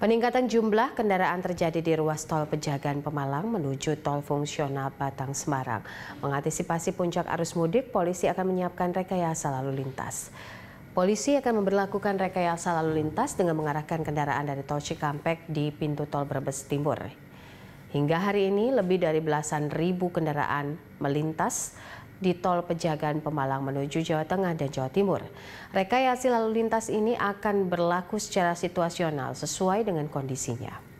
Peningkatan jumlah kendaraan terjadi di ruas tol Pejagan Pemalang menuju tol fungsional Batang Semarang. Mengantisipasi puncak arus mudik, polisi akan menyiapkan rekayasa lalu lintas. Polisi akan memperlakukan rekayasa lalu lintas dengan mengarahkan kendaraan dari tol Cikampek di pintu tol Brebes Timur. Hingga hari ini, lebih dari belasan ribu kendaraan melintas di Tol Pejagan Pemalang menuju Jawa Tengah dan Jawa Timur. Rekayasa lalu lintas ini akan berlaku secara situasional sesuai dengan kondisinya.